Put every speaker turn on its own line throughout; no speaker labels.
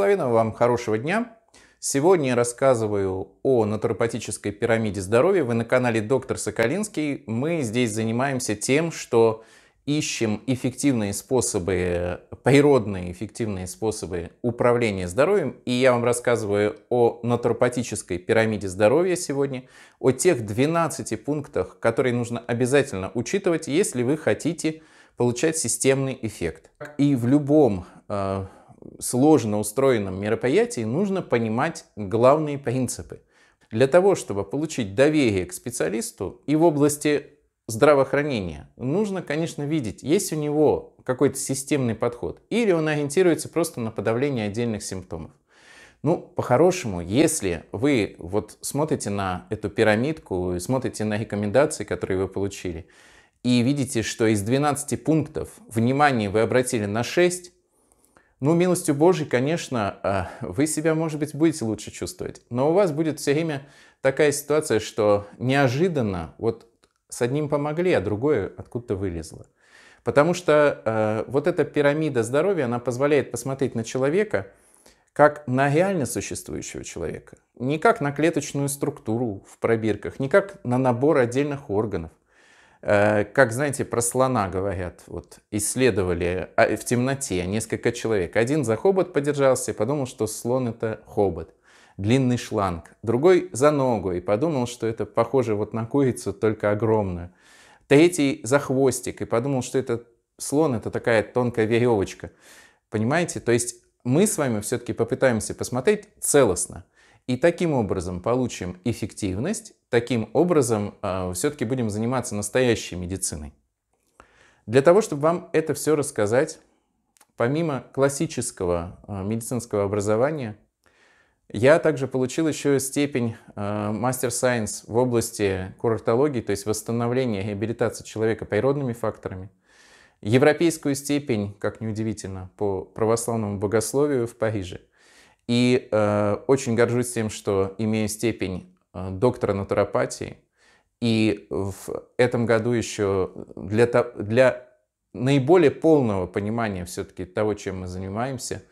Половина вам хорошего дня. Сегодня я рассказываю о натуропатической пирамиде здоровья. Вы на канале Доктор Соколинский. Мы здесь занимаемся тем, что ищем эффективные способы, природные эффективные способы управления здоровьем. И я вам рассказываю о натуропатической пирамиде здоровья сегодня, о тех 12 пунктах, которые нужно обязательно учитывать, если вы хотите получать системный эффект. И в любом э, сложно устроенном мероприятии нужно понимать главные принципы. Для того, чтобы получить доверие к специалисту и в области здравоохранения, нужно, конечно, видеть, есть у него какой-то системный подход или он ориентируется просто на подавление отдельных симптомов. Ну, по-хорошему, если вы вот смотрите на эту пирамидку, смотрите на рекомендации, которые вы получили, и видите, что из 12 пунктов внимание вы обратили на 6, ну, милостью Божьей, конечно, э, вы себя, может быть, будете лучше чувствовать, но у вас будет все время такая ситуация, что неожиданно вот с одним помогли, а другое откуда-то вылезло. Потому что э, вот эта пирамида здоровья, она позволяет посмотреть на человека как на реально существующего человека. Не как на клеточную структуру в пробирках, не как на набор отдельных органов, Э, как, знаете, про слона говорят, вот исследовали а, в темноте несколько человек. Один за хобот подержался и подумал, что слон это хобот, длинный шланг. Другой за ногу и подумал, что это похоже вот на курицу, только огромную. Третий за хвостик и подумал, что это слон, это такая тонкая веревочка. Понимаете? То есть мы с вами все-таки попытаемся посмотреть целостно. И таким образом получим эффективность, таким образом э, все-таки будем заниматься настоящей медициной. Для того, чтобы вам это все рассказать, помимо классического э, медицинского образования, я также получил еще степень э, мастер э, сайенс в области курортологии, то есть восстановления и реабилитации человека природными факторами. Европейскую степень, как неудивительно, по православному богословию в Париже – и э, очень горжусь тем, что имею степень э, доктора натуропатии. И в этом году еще для, для наиболее полного понимания все-таки того, чем мы занимаемся,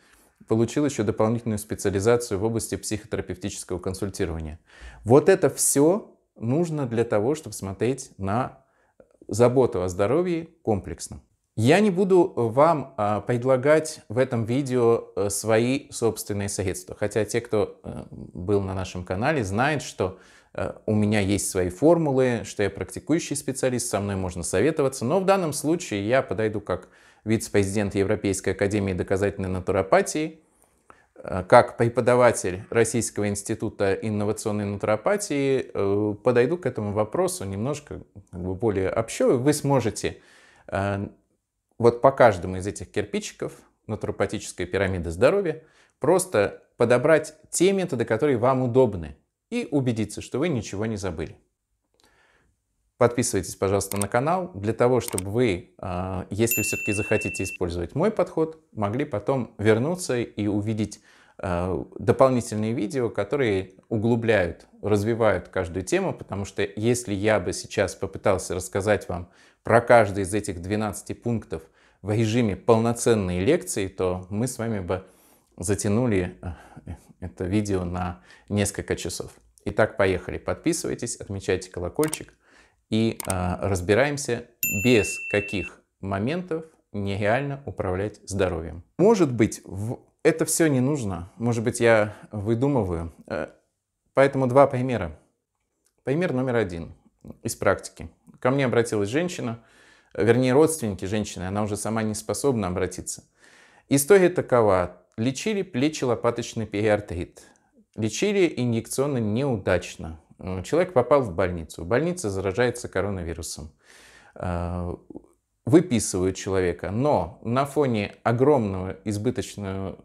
получил еще дополнительную специализацию в области психотерапевтического консультирования. Вот это все нужно для того, чтобы смотреть на заботу о здоровье комплексно. Я не буду э, вам а, предлагать в этом видео э, свои собственные средства, хотя те, кто э, был на нашем канале, знают, что у меня есть свои формулы, что я практикующий специалист, со мной можно советоваться, но в данном случае я подойду как вице-президент Европейской академии доказательной натуропатии, как преподаватель Российского института инновационной натуропатии, подойду к этому вопросу немножко более общо, вы сможете вот по каждому из этих кирпичиков натуропатической пирамиды здоровья просто подобрать те методы, которые вам удобны, и убедиться, что вы ничего не забыли. Подписывайтесь, пожалуйста, на канал, для того, чтобы вы, а, если все-таки захотите использовать мой подход, могли потом вернуться и увидеть а, дополнительные видео, которые углубляют, развивают каждую тему, потому что если я бы сейчас попытался рассказать вам про каждый из этих 12 пунктов в режиме полноценной лекции, то мы с вами бы затянули э, это видео на несколько часов. Итак, поехали. Подписывайтесь, отмечайте колокольчик и э, разбираемся, без каких моментов нереально управлять здоровьем. Может быть, в... это все не нужно. Может быть, я выдумываю. Э, поэтому два примера. Пример номер один из практики. Ко мне обратилась женщина, э, вернее родственники женщины, она уже сама не способна обратиться. История такова. Лечили плечелопаточный периартрит. Лечили инъекционно неудачно. Э, человек попал в больницу. Больница заражается коронавирусом. Э, выписывают человека, но на фоне огромного избыточного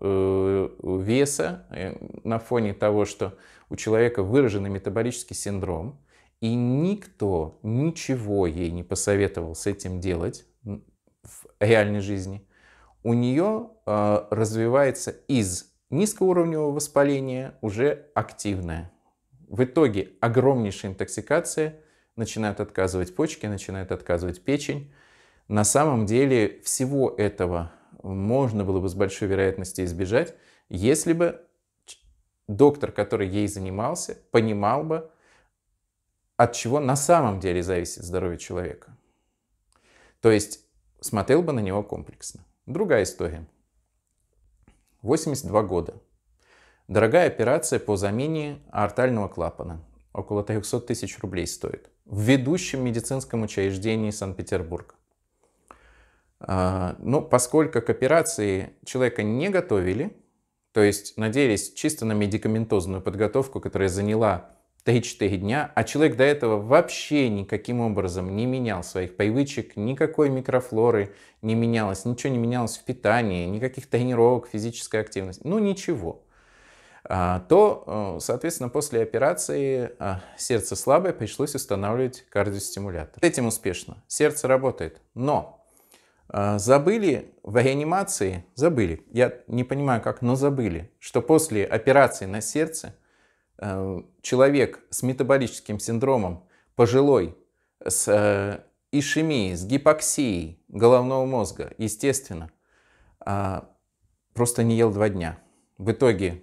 веса, на фоне того, что у человека выраженный метаболический синдром, и никто ничего ей не посоветовал с этим делать в реальной жизни. У нее э, развивается из низкоуровневого воспаления уже активное. В итоге огромнейшая интоксикация, начинает отказывать почки, начинает отказывать печень. На самом деле всего этого можно было бы с большой вероятностью избежать, если бы доктор, который ей занимался, понимал бы, от чего на самом деле зависит здоровье человека. То есть смотрел бы на него комплексно. Другая история. 82 года. Дорогая операция по замене артального клапана. Около 300 тысяч рублей стоит. В ведущем медицинском учреждении Санкт-Петербурга. Но ну, поскольку к операции человека не готовили, то есть надеялись чисто на медикаментозную подготовку, которая заняла 3-4 дня, а человек до этого вообще никаким образом не менял своих привычек, никакой микрофлоры не менялось, ничего не менялось в питании, никаких тренировок, физической активности, ну ничего, а, то, э, соответственно, после операции э, сердце слабое, пришлось устанавливать кардиостимулятор. Этим успешно. Сердце работает, но э, забыли в реанимации, забыли, я не понимаю как, но забыли, что после операции на сердце – Э, человек с метаболическим синдромом, пожилой, с э, ишемией, с гипоксией головного мозга, естественно, э, просто не ел два дня. В итоге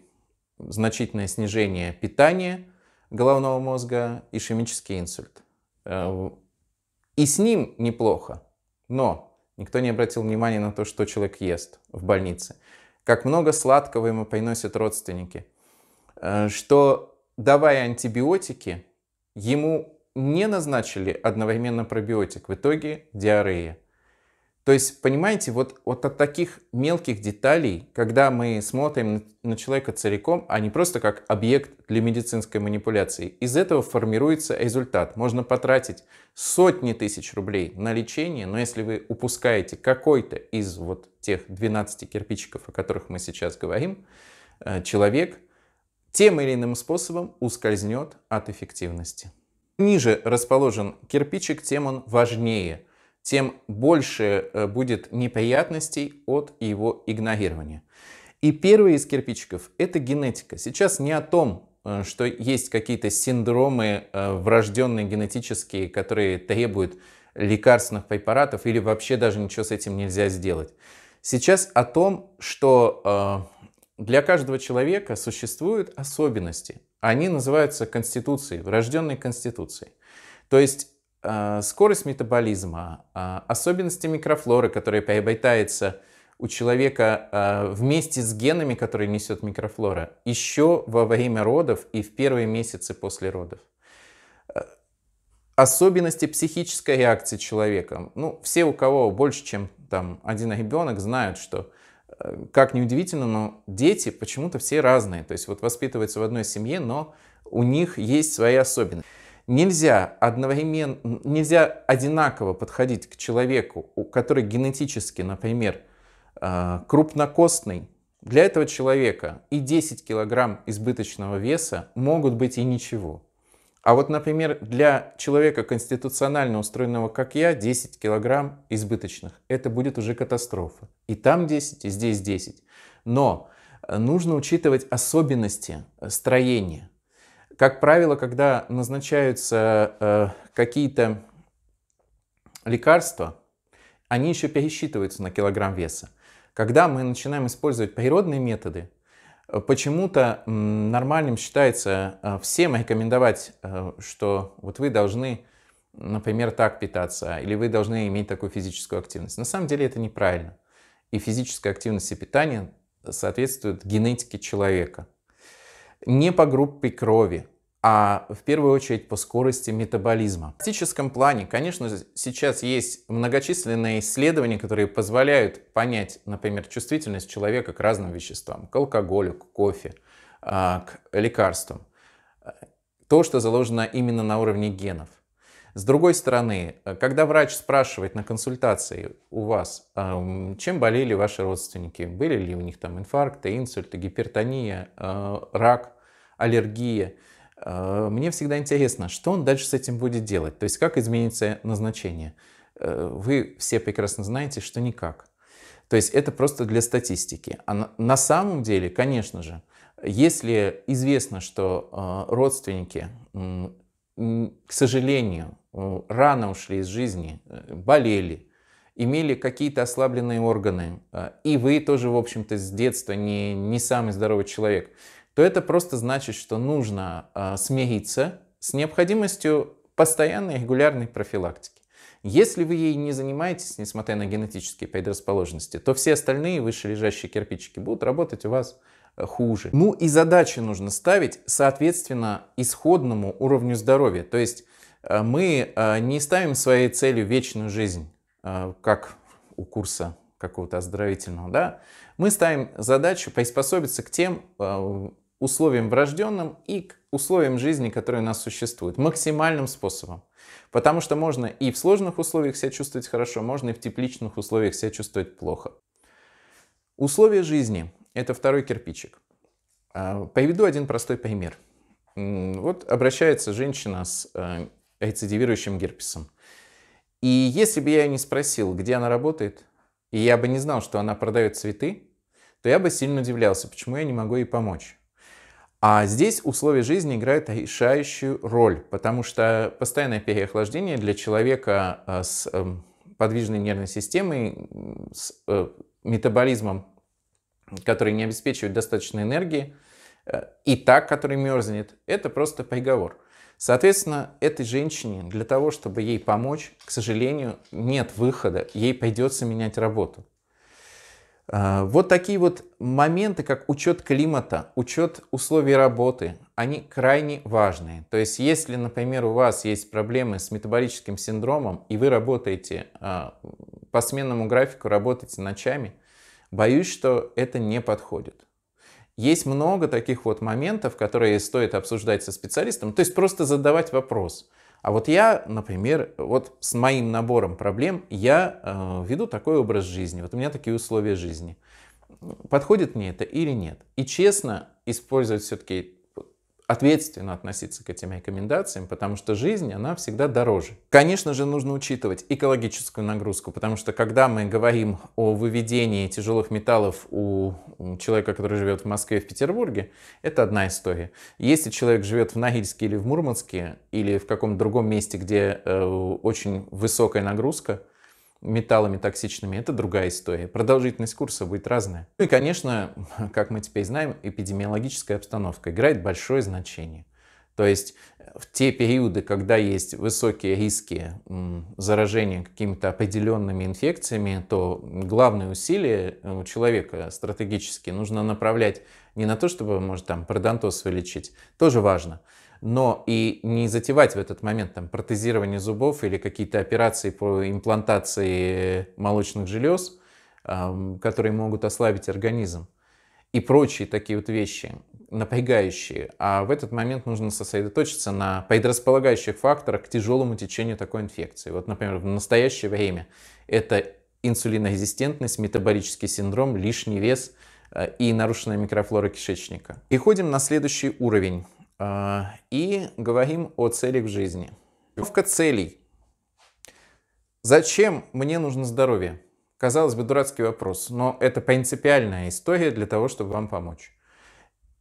значительное снижение питания головного мозга, ишемический инсульт. И с ним неплохо, но никто не обратил внимания на то, что человек ест в больнице. Как много сладкого ему приносят родственники – Э, что давая антибиотики, ему не назначили одновременно пробиотик. В итоге диарея. То есть, понимаете, вот, вот от таких мелких деталей, когда мы смотрим на человека целиком, а не просто как объект для медицинской манипуляции, из этого формируется результат. Можно потратить сотни тысяч рублей на лечение, но если вы упускаете какой-то из вот тех 12 кирпичиков, о которых мы сейчас говорим, э, человек – тем или иным способом ускользнет от эффективности. Ниже расположен кирпичик, тем он важнее, тем больше э, будет неприятностей от его игнорирования. И первый из кирпичиков – это генетика. Сейчас не о том, э, что есть какие-то синдромы э, врожденные генетические, которые требуют лекарственных препаратов или вообще даже ничего с этим нельзя сделать. Сейчас о том, что для каждого человека существуют особенности. Они называются конституцией, врожденной конституцией. То есть э, скорость метаболизма, э, особенности микрофлоры, которая приобретаются у человека э, вместе с генами, которые несет микрофлора, еще во время родов и в первые месяцы после родов. Особенности психической реакции человека. Ну, все, у кого больше, чем там один ребенок, знают, что как ни удивительно, но дети почему-то все разные. То есть вот воспитываются в одной семье, но у них есть свои особенности. Нельзя одновременно, нельзя одинаково подходить к человеку, который генетически, например, э, крупнокостный. Для этого человека и 10 килограмм избыточного веса могут быть и ничего. А вот, например, для человека конституционально устроенного, как я, 10 килограмм избыточных, это будет уже катастрофа. И там 10, и здесь 10. Но э, нужно учитывать особенности э, строения. Как правило, когда назначаются э, какие-то лекарства, они еще пересчитываются на килограмм веса. Когда мы начинаем использовать природные методы, Почему-то нормальным считается э, всем рекомендовать, э, что вот вы должны, например, так питаться, или вы должны иметь такую физическую активность. На самом деле это неправильно. И физическая активность и питание соответствуют генетике человека. Не по группе крови, а в первую очередь по скорости метаболизма. В практическом плане, конечно, сейчас есть многочисленные исследования, которые позволяют понять, например, чувствительность человека к разным веществам, к алкоголю, к кофе, а, к лекарствам. То, что заложено именно на уровне генов. С другой стороны, когда врач спрашивает на консультации у вас, а, чем болели ваши родственники, были ли у них там инфаркты, инсульты, гипертония, а, рак, аллергия – Э, мне всегда интересно, что он дальше с этим будет делать, то есть как изменится назначение. Э, вы все прекрасно знаете, что никак. То есть это просто для статистики. А на самом деле, конечно же, если известно, что э, родственники, к сожалению, рано ушли из жизни, болели, имели какие-то ослабленные органы, и вы тоже, в общем-то, с детства не, не самый здоровый человек, то это просто значит, что нужно э, смириться с необходимостью постоянной регулярной профилактики. Если вы ей не занимаетесь, несмотря на генетические предрасположенности, то все остальные вышележащие кирпичики будут работать у вас а, хуже. Ну и задачи нужно ставить соответственно исходному уровню здоровья. То есть а, мы не ставим своей целью вечную жизнь, как у курса какого-то оздоровительного, да, мы ставим задачу приспособиться к тем условиям врожденным и к условиям жизни, которые у нас существуют, максимальным способом. Потому что можно и в сложных условиях себя чувствовать хорошо, можно и в тепличных условиях себя чувствовать плохо. Условия жизни – это второй кирпичик. А, приведу один простой пример. Вот обращается женщина с э, рецидивирующим герпесом. И если бы я ее не спросил, где она работает, и я бы не знал, что она продает цветы, то я бы сильно удивлялся, почему я не могу ей помочь. А здесь условия жизни играют решающую роль, потому что постоянное переохлаждение для человека э, с эм, подвижной нервной системой, с э, метаболизмом, который не обеспечивает достаточной энергии, э, и так, который мерзнет, это просто приговор. Соответственно, этой женщине для того, чтобы ей помочь, к сожалению, нет выхода, ей придется менять работу. А, вот такие вот моменты, как учет климата, учет условий работы, они крайне важные. То есть, если, например, у вас есть проблемы с метаболическим синдромом, и вы работаете а, по сменному графику, работаете ночами, боюсь, что это не подходит. Есть много таких вот моментов, которые стоит обсуждать со специалистом, то есть просто задавать вопрос – а вот я, например, вот с моим набором проблем, я э, веду такой образ жизни, вот у меня такие условия жизни. Подходит мне это или нет? И честно использовать все-таки ответственно относиться к этим рекомендациям, потому что жизнь, она всегда дороже. Конечно же, нужно учитывать экологическую нагрузку, потому что когда мы говорим о выведении тяжелых металлов у человека, который живет в Москве и в Петербурге, это одна история. Если человек живет в Норильске или в Мурманске, или в каком-то другом месте, где э, очень высокая нагрузка, металлами токсичными, это другая история. Продолжительность курса будет разная. Ну и, конечно, как мы теперь знаем, эпидемиологическая обстановка играет большое значение. То есть э, в те периоды, когда есть высокие риски заражения какими-то определенными инфекциями, то главные усилия э, у человека стратегически нужно направлять не на то, чтобы, может, там, пародонтоз вылечить, тоже важно – но и не затевать в этот момент там протезирование зубов или какие-то операции по имплантации молочных желез, которые могут ослабить организм и прочие такие вот вещи, напрягающие. А в этот момент нужно сосредоточиться на предрасполагающих факторах к тяжелому течению такой инфекции. Вот, например, в настоящее время это инсулинорезистентность, метаболический синдром, лишний вес э, и нарушенная микрофлора кишечника. И ходим на следующий уровень. А, и говорим о целях в жизни. Ставка целей. Зачем мне нужно здоровье? Казалось бы, дурацкий вопрос, но это принципиальная история для того, чтобы вам помочь.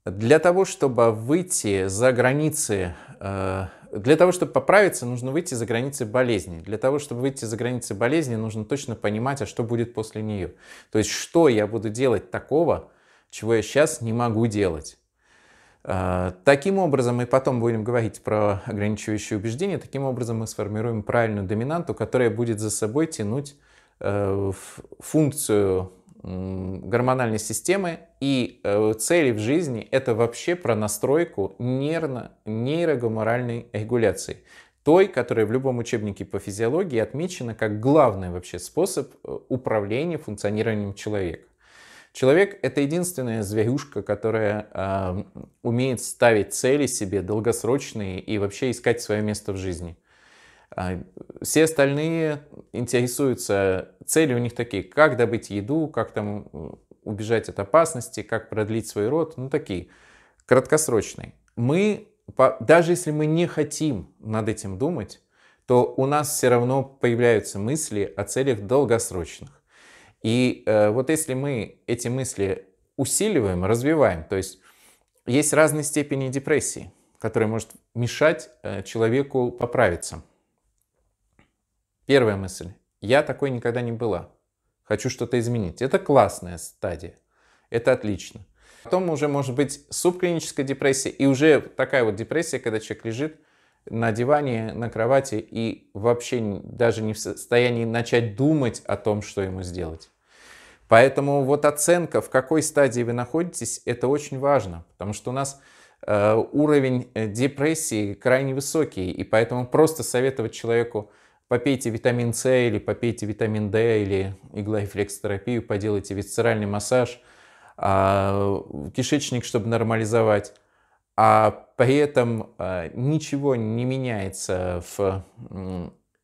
Для того, чтобы выйти за границы, э, для того, чтобы поправиться, нужно выйти за границы болезни. Для того, чтобы выйти за границы болезни, нужно точно понимать, а что будет после нее. То есть, что я буду делать такого, чего я сейчас не могу делать. А, таким образом, и потом будем говорить про ограничивающие убеждения, таким образом мы сформируем правильную доминанту, которая будет за собой тянуть э, функцию гормональной системы и э, цели в жизни это вообще про настройку нервно нейрогуморальной регуляции той, которая в любом учебнике по физиологии отмечена как главный вообще способ э, управления функционированием человека. Человек — это единственная зверюшка, которая э, умеет ставить цели себе долгосрочные и вообще искать свое место в жизни. А, все остальные интересуются, цели у них такие, как добыть еду, как там убежать от опасности, как продлить свой род, ну такие, краткосрочные. Мы, даже если мы не хотим над этим думать, то у нас все равно появляются мысли о целях долгосрочных. И э, вот если мы эти мысли усиливаем, развиваем, то есть есть разные степени депрессии, которые может мешать э, человеку поправиться. Первая мысль. Я такой никогда не была. Хочу что-то изменить. Это классная стадия. Это отлично. Потом уже может быть субклиническая депрессия и уже такая вот депрессия, когда человек лежит на диване, на кровати и вообще даже не в состоянии начать думать о том, что ему сделать. Поэтому вот оценка, в какой стадии вы находитесь, это очень важно, потому что у нас э, уровень э, депрессии крайне высокий, и поэтому просто советовать человеку попейте витамин С или попейте витамин D или иглорефлекс поделайте висцеральный массаж, э, кишечник, чтобы нормализовать а при этом э, ничего не меняется в,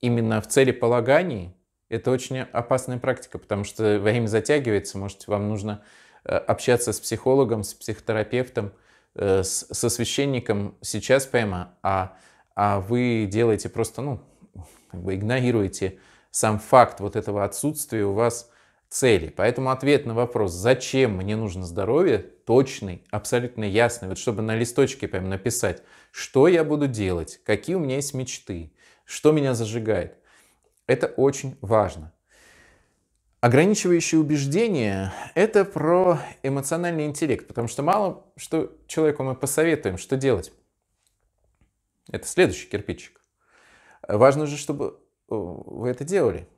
именно в целеполагании, это очень опасная практика, потому что время затягивается, может, вам нужно э, общаться с психологом, с психотерапевтом, э, с, со священником сейчас прямо, а, а вы делаете просто, ну, как бы игнорируете сам факт вот этого отсутствия у вас цели. Поэтому ответ на вопрос, зачем мне нужно здоровье, точный, абсолютно ясный. Вот чтобы на листочке прям написать, что я буду делать, какие у меня есть мечты, что меня зажигает. Это очень важно. Ограничивающие убеждения — это про эмоциональный интеллект, потому что мало что человеку мы посоветуем, что делать. Это следующий кирпичик. Важно же, чтобы э, вы это делали.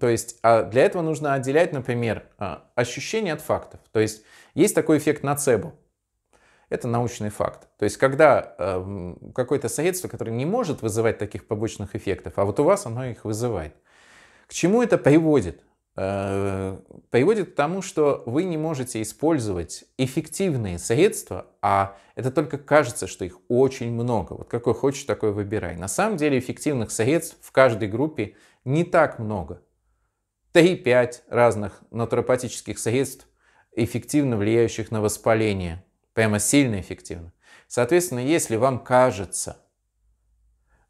То есть а для этого нужно отделять, например, а, ощущения от фактов. То есть есть такой эффект нацебо. Это научный факт. То есть когда э, какое-то средство, которое не может вызывать таких побочных эффектов, а вот у вас оно их вызывает. К чему это приводит? Э, приводит к тому, что вы не можете использовать эффективные средства, а это только кажется, что их очень много. Вот какой хочешь, такой выбирай. На самом деле эффективных средств в каждой группе не так много. 3-5 разных натуропатических средств, эффективно влияющих на воспаление. Прямо сильно эффективно. Соответственно, если вам кажется,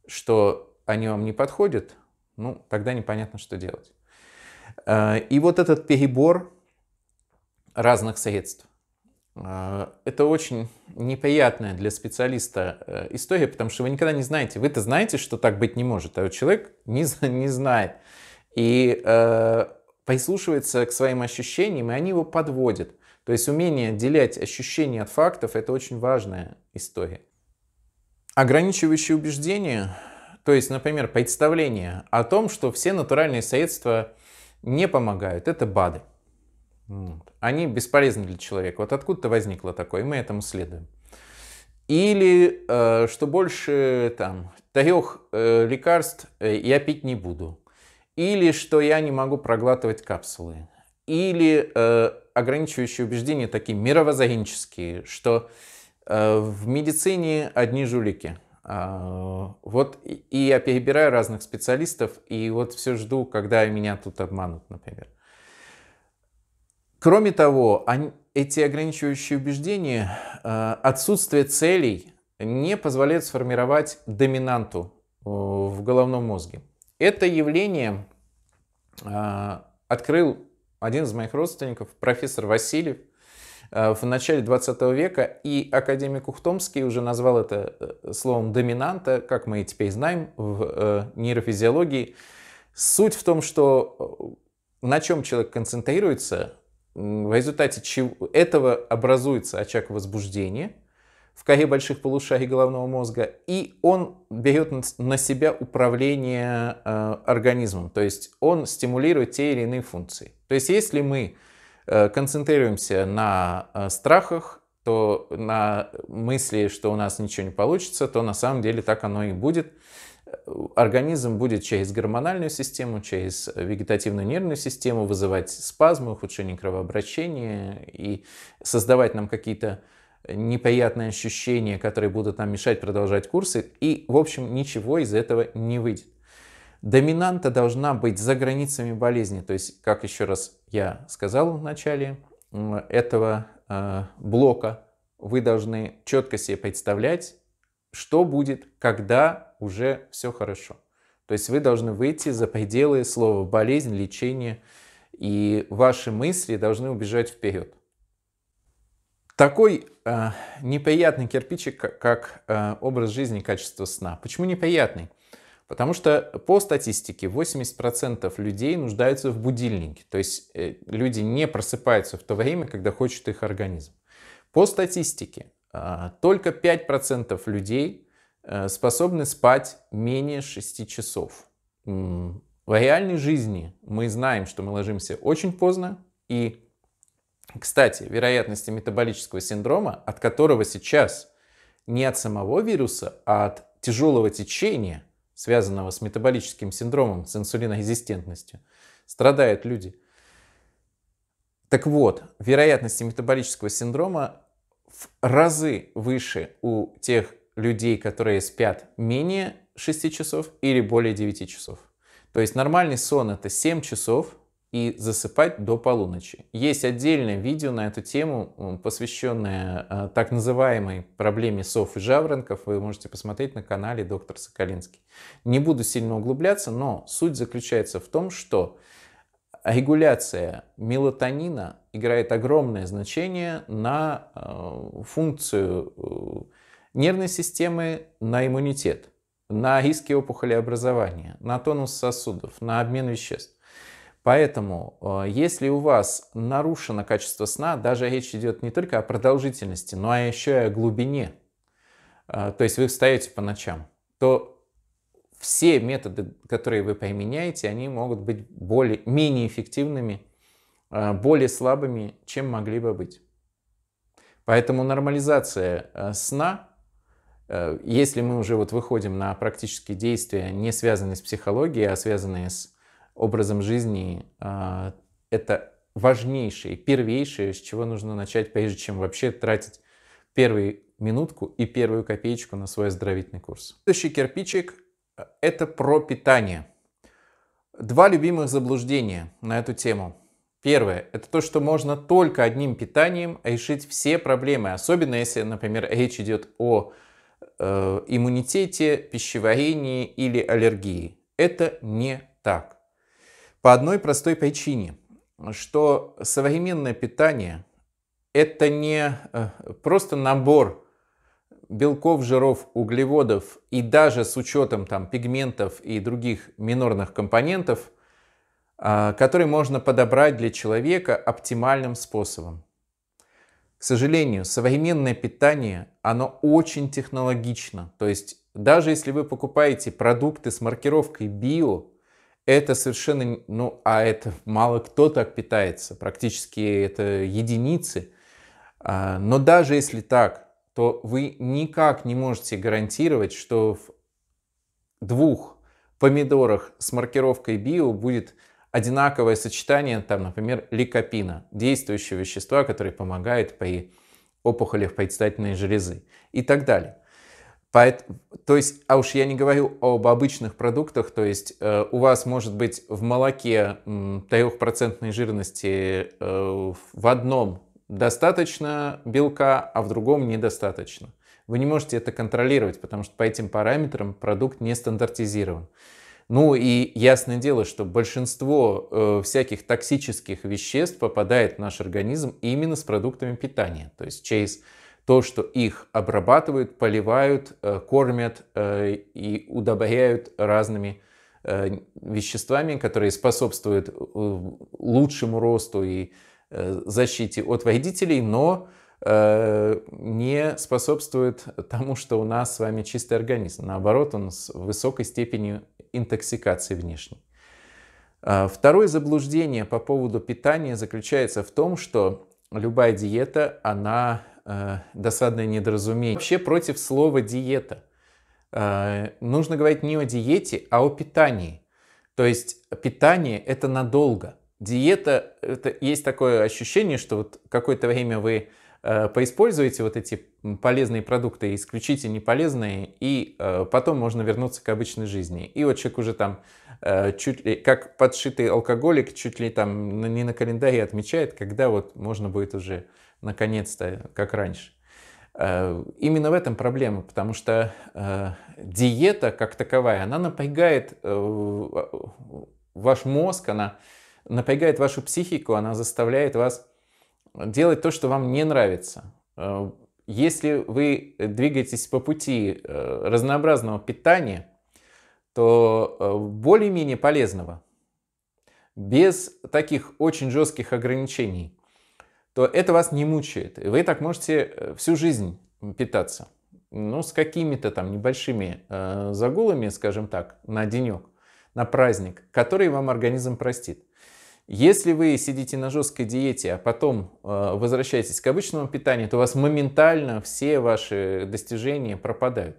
что они вам не подходят, ну, тогда непонятно, что делать. Э, и вот этот перебор разных средств, э, это очень неприятная для специалиста э, история, потому что вы никогда не знаете. Вы-то знаете, что так быть не может, а человек не, не знает и э, прислушивается к своим ощущениям, и они его подводят. То есть умение отделять ощущения от фактов – это очень важная история. Ограничивающие убеждения, то есть, например, представление о том, что все натуральные средства не помогают, это БАДы. Они бесполезны для человека. Вот откуда-то возникло такое, мы этому следуем. Или э, что больше там трех э, лекарств э, я пить не буду или что я не могу проглатывать капсулы, или э, ограничивающие убеждения такие мировоззренческие, что э, в медицине одни жулики. Э, вот и, и я перебираю разных специалистов, и вот все жду, когда меня тут обманут, например. Кроме того, они, эти ограничивающие убеждения, э, отсутствие целей не позволяет сформировать доминанту э, в головном мозге. Это явление а, открыл один из моих родственников, профессор Васильев, а, в начале 20 века, и академик Ухтомский уже назвал это э, словом доминанта, как мы и теперь знаем в э, нейрофизиологии. Суть в том, что э, на чем человек концентрируется, в результате чего этого образуется очаг возбуждения – в коре больших полушарий головного мозга, и он берет на себя управление э, организмом, то есть он стимулирует те или иные функции. То есть если мы э, концентрируемся на э, страхах, то на мысли, что у нас ничего не получится, то на самом деле так оно и будет. Организм будет через гормональную систему, через вегетативную нервную систему вызывать спазмы, ухудшение кровообращения и создавать нам какие-то неприятные ощущения, которые будут нам мешать продолжать курсы. И, в общем, ничего из этого не выйдет. Доминанта должна быть за границами болезни. То есть, как еще раз я сказал в начале этого э, блока, вы должны четко себе представлять, что будет, когда уже все хорошо. То есть вы должны выйти за пределы слова болезнь, лечение, и ваши мысли должны убежать вперед. Такой э, неприятный кирпичик, как э, образ жизни и качество сна. Почему неприятный? Потому что по статистике 80% людей нуждаются в будильнике. То есть э, люди не просыпаются в то время, когда хочет их организм. По статистике э, только 5% людей э, способны спать менее 6 часов. В реальной жизни мы знаем, что мы ложимся очень поздно и кстати, вероятности метаболического синдрома, от которого сейчас не от самого вируса, а от тяжелого течения, связанного с метаболическим синдромом, с инсулинорезистентностью, страдают люди. Так вот, вероятности метаболического синдрома в разы выше у тех людей, которые спят менее 6 часов или более 9 часов. То есть нормальный сон это 7 часов, и засыпать до полуночи. Есть отдельное видео на эту тему, посвященное э, так называемой проблеме сов и жаворонков. Вы можете посмотреть на канале доктор Соколинский. Не буду сильно углубляться, но суть заключается в том, что регуляция мелатонина играет огромное значение на э, функцию э, нервной системы, на иммунитет, на риски опухолеобразования, на тонус сосудов, на обмен веществ. Поэтому, э, если у вас нарушено качество сна, даже речь идет не только о продолжительности, но еще и о глубине, э, то есть вы встаете по ночам, то все методы, которые вы применяете, они могут быть более, менее эффективными, э, более слабыми, чем могли бы быть. Поэтому нормализация сна, если мы уже вот выходим на практические действия, не связанные с психологией, а связанные с образом жизни а, это важнейшее, первейшее, с чего нужно начать, прежде чем вообще тратить первую минутку и первую копеечку на свой оздоровительный курс. Следующий кирпичик э, – это про питание. Два любимых заблуждения на эту тему. Первое – это то, что можно только одним питанием решить все проблемы, особенно если, например, речь идет о э, иммунитете, пищеварении или аллергии. Это не так. По одной простой причине, что современное питание – это не э, просто набор белков, жиров, углеводов и даже с учетом там, пигментов и других минорных компонентов, а, которые можно подобрать для человека оптимальным способом. К сожалению, современное питание, оно очень технологично. То есть даже если вы покупаете продукты с маркировкой «био», это совершенно, ну, а это мало кто так питается, практически это единицы. А, но даже если так, то вы никак не можете гарантировать, что в двух помидорах с маркировкой био будет одинаковое сочетание, там, например, ликопина, действующего вещества, которое помогает при опухолях предстательной железы и так далее. Поэтому, то есть, а уж я не говорю об обычных продуктах, то есть э, у вас может быть в молоке трехпроцентной жирности э, в одном достаточно белка, а в другом недостаточно. Вы не можете это контролировать, потому что по этим параметрам продукт не стандартизирован. Ну и ясное дело, что большинство э, всяких токсических веществ попадает в наш организм именно с продуктами питания, то есть через то, что их обрабатывают, поливают, э, кормят э, и удобряют разными э, веществами, которые способствуют лучшему росту и защите от вредителей, но не способствует тому, что у нас с вами чистый организм. Наоборот, он с высокой степенью интоксикации внешней. Второе заблуждение по поводу питания заключается в том, что любая диета, она э, досадное недоразумение. Вообще против слова диета. Э, нужно говорить не о диете, а о питании. То есть питание это надолго. Диета это есть такое ощущение, что вот какое-то время вы э, поиспользуете вот эти полезные продукты, исключите неполезные, и э, потом можно вернуться к обычной жизни. И вот человек уже там э, чуть ли как подшитый алкоголик, чуть ли там не на календаре отмечает, когда вот можно будет уже наконец-то, как раньше. Э, именно в этом проблема, потому что э, диета как таковая, она напрягает э, ваш мозг, она напрягает вашу психику, она заставляет вас делать то, что вам не нравится. Если вы двигаетесь по пути разнообразного питания, то более-менее полезного, без таких очень жестких ограничений – то это вас не мучает. И вы так можете э, всю жизнь питаться. Ну, с какими-то там небольшими э, загулами, скажем так, на денек, на праздник, который вам организм простит. Если вы сидите на жесткой диете, а потом э, возвращаетесь к обычному питанию, то у вас моментально все ваши достижения пропадают.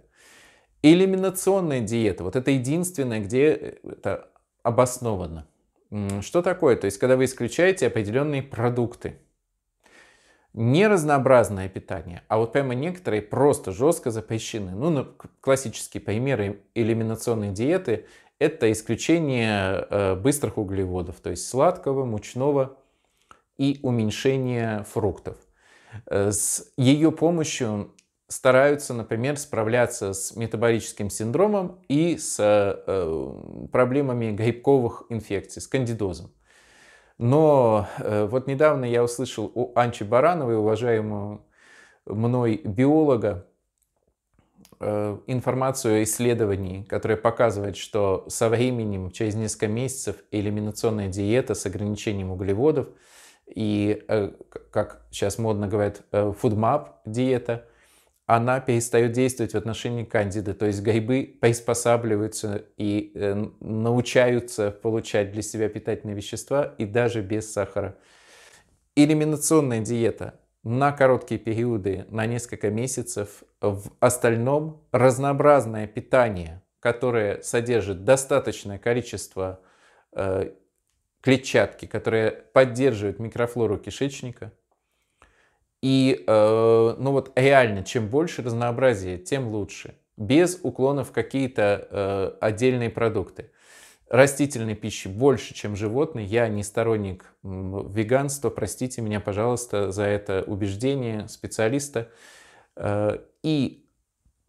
Элиминационная диета, вот это единственное, где э, это обосновано. Что такое? То есть, когда вы исключаете определенные продукты, не разнообразное питание, а вот прямо некоторые просто жестко запрещены. Ну, классические примеры элиминационной диеты – это исключение э, быстрых углеводов, то есть сладкого, мучного и уменьшение фруктов. Э, с ее помощью стараются, например, справляться с метаболическим синдромом и с э, проблемами грибковых инфекций, с кандидозом. Но э, вот недавно я услышал у Анчи Барановой, уважаемого мной биолога, э, информацию о исследовании, которая показывает, что со временем, через несколько месяцев, элиминационная диета с ограничением углеводов и, э, как сейчас модно говорят, фудмап диета – она перестает действовать в отношении кандиды. То есть грибы приспосабливаются и э, научаются получать для себя питательные вещества и даже без сахара. Элиминационная диета на короткие периоды, на несколько месяцев. В остальном разнообразное питание, которое содержит достаточное количество э, клетчатки, которое поддерживает микрофлору кишечника – и, э, ну вот реально, чем больше разнообразия, тем лучше. Без уклонов какие-то э, отдельные продукты. Растительной пищи больше, чем животной. Я не сторонник веганства, простите меня, пожалуйста, за это убеждение специалиста. Э, и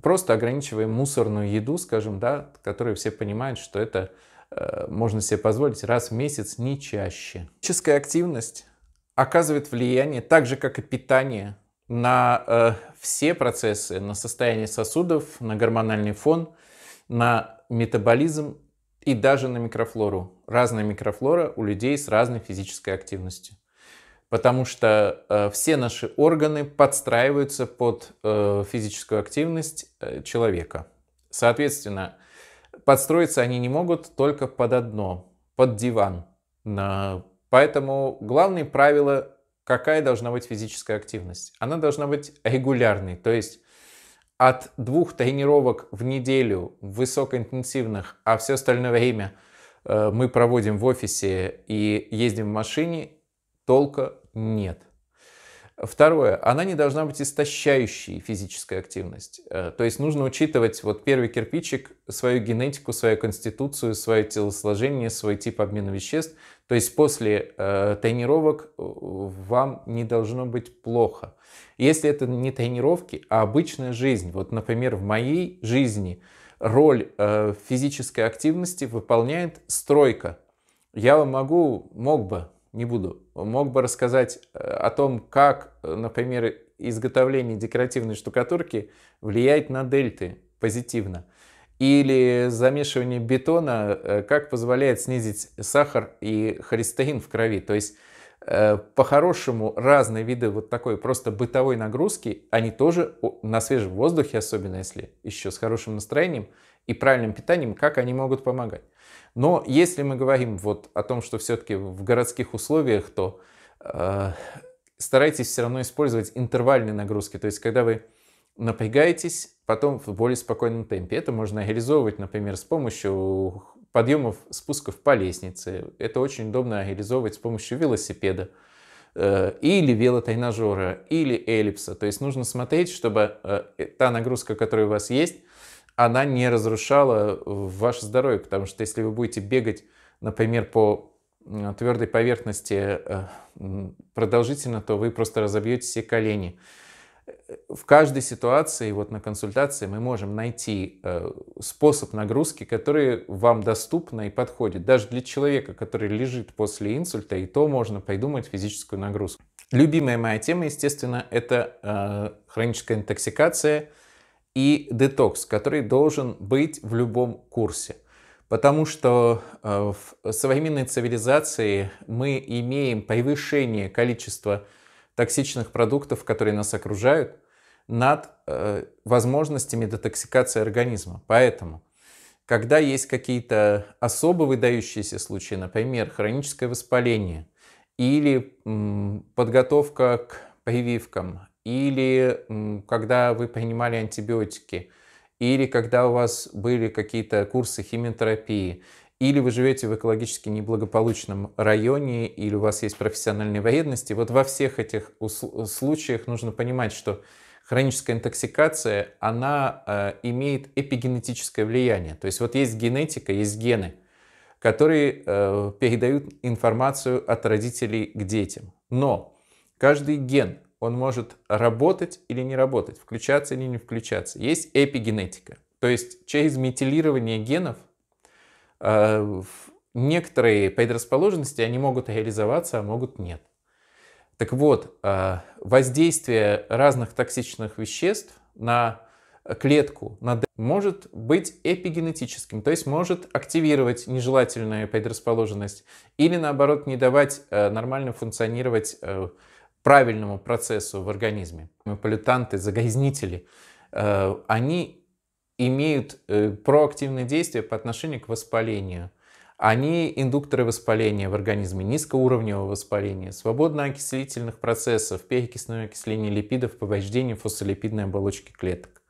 просто ограничиваем мусорную еду, скажем, да, которую все понимают, что это э, можно себе позволить раз в месяц, не чаще. Физическая активность оказывает влияние, так же как и питание, на э, все процессы, на состояние сосудов, на гормональный фон, на метаболизм и даже на микрофлору. Разная микрофлора у людей с разной физической активностью. Потому что э, все наши органы подстраиваются под э, физическую активность э, человека. Соответственно, подстроиться они не могут только под одно, под диван, на Поэтому главное правило, какая должна быть физическая активность? Она должна быть регулярной, то есть от двух тренировок в неделю высокоинтенсивных, а все остальное время э, мы проводим в офисе и ездим в машине, толка нет. Второе, она не должна быть истощающей физическая активность. Э, то есть нужно учитывать вот первый кирпичик, свою генетику, свою конституцию, свое телосложение, свой тип обмена веществ. То есть после э, тренировок э, вам не должно быть плохо. Если это не тренировки, а обычная жизнь. Вот, например, в моей жизни роль э, физической активности выполняет стройка. Я вам могу, мог бы, не буду, мог бы рассказать э, о том, как, э, например, изготовление декоративной штукатурки влияет на дельты позитивно или замешивание бетона, э, как позволяет снизить сахар и холестерин в крови. То есть э, по-хорошему разные виды вот такой просто бытовой нагрузки, они тоже на свежем воздухе, особенно если еще с хорошим настроением и правильным питанием, как они могут помогать. Но если мы говорим вот о том, что все-таки в городских условиях, то э, старайтесь все равно использовать интервальные нагрузки. То есть, когда вы напрягаетесь, потом в более спокойном темпе. Это можно реализовывать, например, с помощью подъемов, спусков по лестнице. Это очень удобно реализовывать с помощью велосипеда э, или велотренажера, или эллипса. То есть нужно смотреть, чтобы э, э, та нагрузка, которая у вас есть, она не разрушала ваше здоровье, потому что если вы будете бегать, например, по твердой поверхности продолжительно, то вы просто разобьете все колени в каждой ситуации, вот на консультации мы можем найти э, способ нагрузки, который вам доступно и подходит. Даже для человека, который лежит после инсульта, и то можно придумать физическую нагрузку. Любимая моя тема, естественно, это э, хроническая интоксикация и детокс, который должен быть в любом курсе. Потому что э, в современной цивилизации мы имеем повышение количества токсичных продуктов, которые нас окружают, над э, возможностями детоксикации организма. Поэтому, когда есть какие-то особо выдающиеся случаи, например, хроническое воспаление или м, подготовка к прививкам, или м, когда вы принимали антибиотики, или когда у вас были какие-то курсы химиотерапии, или вы живете в экологически неблагополучном районе, или у вас есть профессиональные вредности. Вот во всех этих случаях нужно понимать, что хроническая интоксикация, она э, имеет эпигенетическое влияние. То есть вот есть генетика, есть гены, которые э, передают информацию от родителей к детям. Но каждый ген, он может работать или не работать, включаться или не включаться. Есть эпигенетика. То есть через метилирование генов а, некоторые предрасположенности, они могут реализоваться, а могут нет. Так вот, а, воздействие разных токсичных веществ на клетку, на может быть эпигенетическим, то есть может активировать нежелательную предрасположенность или наоборот не давать э, нормально функционировать э, правильному процессу в организме. Полютанты, загрязнители, э, они имеют э, проактивные действия по отношению к воспалению. Они индукторы воспаления в организме, низкоуровневого воспаления, свободно окислительных процессов, перекисного окисления липидов, повреждения фосфолипидной оболочки клеток.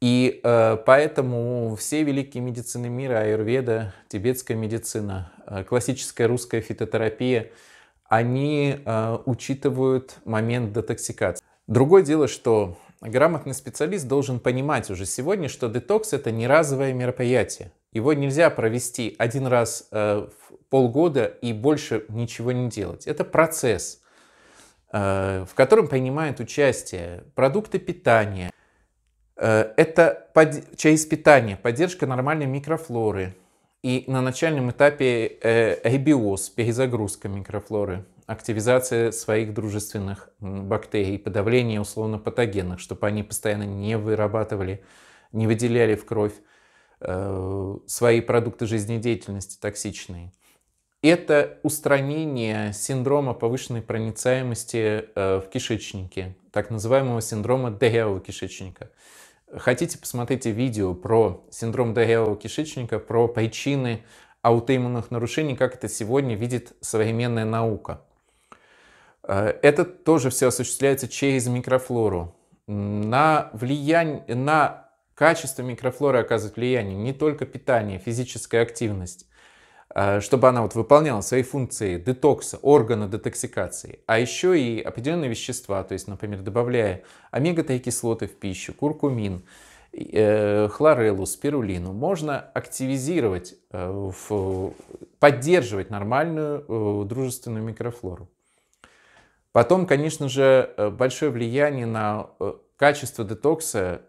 И э, поэтому все великие медицины мира, аюрведа, тибетская медицина, э, классическая русская фитотерапия, они э, учитывают момент детоксикации. Другое дело, что Грамотный специалист должен понимать уже сегодня, что детокс это не разовое мероприятие. Его нельзя провести один раз э, в полгода и больше ничего не делать. Это процесс, э, в котором принимают участие продукты питания, э, это под... через питание, поддержка нормальной микрофлоры и на начальном этапе э, эбиоз, перезагрузка микрофлоры – активизация своих дружественных бактерий, подавление условно-патогенных, чтобы они постоянно не вырабатывали, не выделяли в кровь э, свои продукты жизнедеятельности токсичные. Это устранение синдрома повышенной проницаемости э, в кишечнике, так называемого синдрома Дегеова кишечника. Хотите, посмотрите видео про синдром Дегеова кишечника, про причины аутоиммунных нарушений, как это сегодня видит современная наука. Э, это тоже все осуществляется через микрофлору. На, влияние, на качество микрофлоры оказывает влияние не только питание, физическая активность, э, чтобы она вот выполняла свои функции детокса, органа детоксикации, а еще и определенные вещества, то есть, например, добавляя омега-3 кислоты в пищу, куркумин, э, хлореллу, спирулину, можно активизировать, поддерживать нормальную дружественную микрофлору. Потом, конечно же, э, большое влияние на э, качество детокса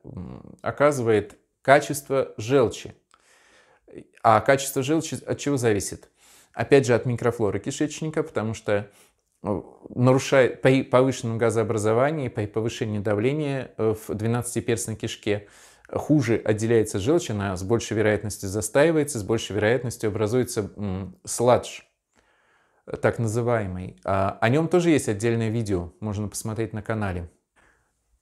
оказывает качество желчи. А качество желчи от чего зависит? Опять же, от микрофлоры кишечника, потому что э, нарушает, при повышенном газообразовании, при повышении давления в 12-перстной кишке хуже отделяется желчь, она с большей вероятностью застаивается, с большей вероятностью образуется сладж так называемый. А, о нем тоже есть отдельное видео, можно посмотреть на канале.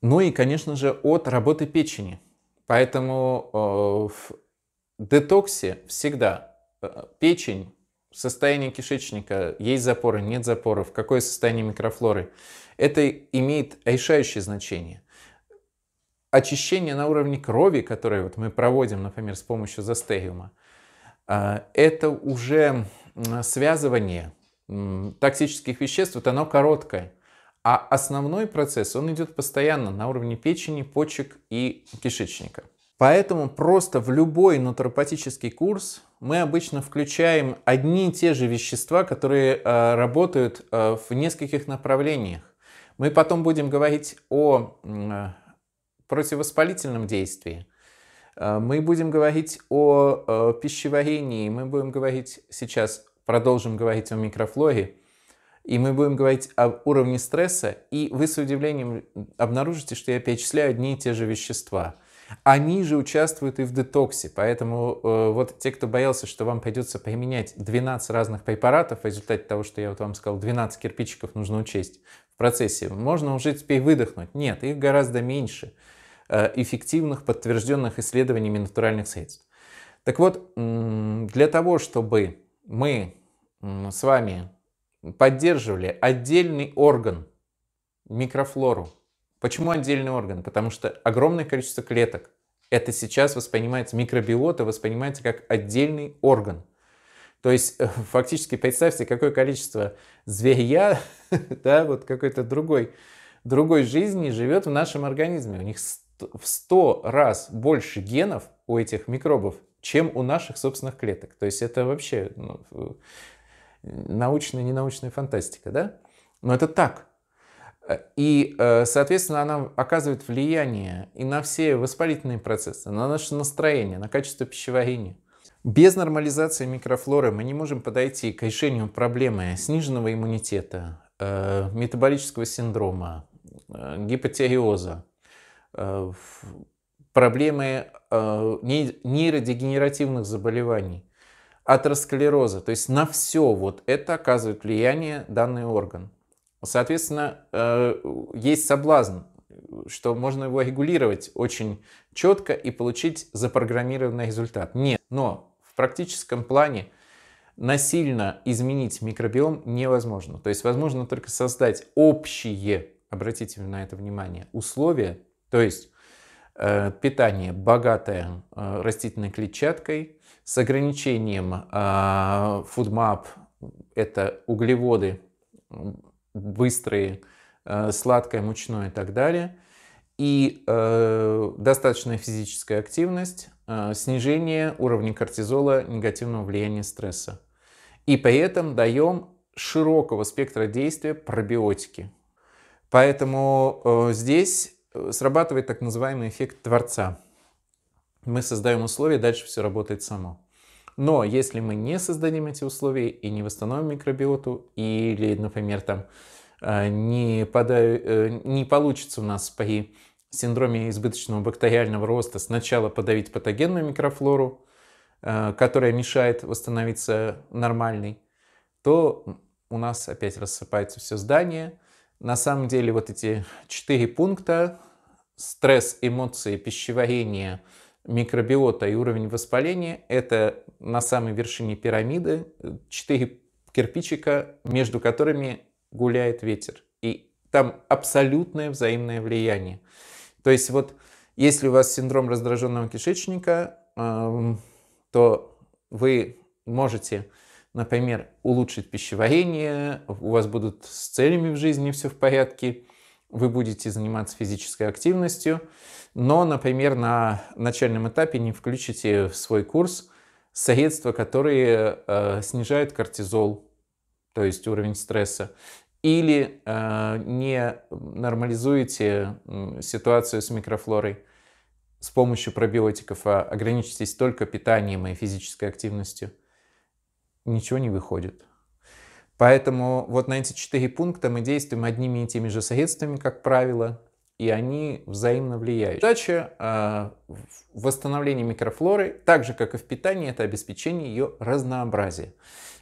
Ну и, конечно же, от работы печени. Поэтому э, в детоксе всегда э, печень, состояние кишечника, есть запоры, нет запоров, какое состояние микрофлоры. Это имеет решающее значение. Очищение на уровне крови, которое вот мы проводим, например, с помощью застегиума, э, это уже связывание токсических веществ, вот оно короткое. А основной процесс, он идет постоянно на уровне печени, почек и кишечника. Поэтому просто в любой нутропатический курс мы обычно включаем одни и те же вещества, которые э, работают э, в нескольких направлениях. Мы потом будем говорить о э, противовоспалительном действии. Э, мы будем говорить о э, пищеварении, мы будем говорить сейчас продолжим говорить о микрофлоре, и мы будем говорить об уровне стресса, и вы с удивлением обнаружите, что я перечисляю одни и те же вещества. Они же участвуют и в детоксе, поэтому э, вот те, кто боялся, что вам придется применять 12 разных препаратов в результате того, что я вот вам сказал, 12 кирпичиков нужно учесть в процессе, можно уже теперь выдохнуть. Нет, их гораздо меньше э, эффективных, подтвержденных исследованиями натуральных средств. Так вот, для того, чтобы мы с вами поддерживали отдельный орган, микрофлору. Почему отдельный орган? Потому что огромное количество клеток, это сейчас воспринимается, микробиота воспринимается как отдельный орган. То есть э, фактически представьте, какое количество зверья, да, вот какой-то другой, другой жизни живет в нашем организме. У них в 100 раз больше генов у этих микробов, чем у наших собственных клеток. То есть это вообще ну, научная, ненаучная фантастика, да? Но это так. И, э, соответственно, она оказывает влияние и на все воспалительные процессы, на наше настроение, на качество пищеварения. Без нормализации микрофлоры мы не можем подойти к решению проблемы сниженного иммунитета, э, метаболического синдрома, э, гипотериоза, проблемы э, нейродегенеративных заболеваний, атеросклероза. То есть на все вот это оказывает влияние данный орган. Соответственно, э, есть соблазн, что можно его регулировать очень четко и получить запрограммированный результат. Нет, но в практическом плане насильно изменить микробиом невозможно. То есть возможно только создать общие, обратите на это внимание, условия, то есть Э, питание богатое э, растительной клетчаткой, с ограничением FoodMap, а, это углеводы быстрые, э, сладкое, мучное и так далее, и достаточная физическая активность, снижение уровня кортизола, негативного влияния стресса. И при этом даем широкого спектра действия пробиотики. Поэтому здесь Э, срабатывает так называемый эффект Творца. Мы создаем условия, дальше все работает само. Но если мы не создадим эти условия и не восстановим микробиоту, или, например, там э, не, пода... Э, не получится у нас по синдроме избыточного бактериального роста сначала подавить патогенную микрофлору, которая мешает восстановиться нормальной, то у нас опять рассыпается все здание. На самом деле вот эти четыре пункта стресс, эмоции, пищеварение, микробиота и уровень воспаления – это на самой вершине пирамиды э, четыре кирпичика, между которыми гуляет ветер. И там абсолютное взаимное влияние. То есть вот если у вас синдром раздраженного кишечника, эм, то вы можете, например, улучшить пищеварение, у вас будут с целями в жизни все в порядке – вы будете заниматься физической активностью, но, например, на начальном этапе не включите в свой курс средства, которые э, снижают кортизол, то есть уровень стресса, или э, не нормализуете ситуацию с микрофлорой с помощью пробиотиков, а ограничитесь только питанием и физической активностью, ничего не выходит. Поэтому вот на эти четыре пункта мы действуем одними и теми же средствами, как правило, и они взаимно влияют. Задача э, восстановления микрофлоры, так же как и в питании, это обеспечение ее разнообразия.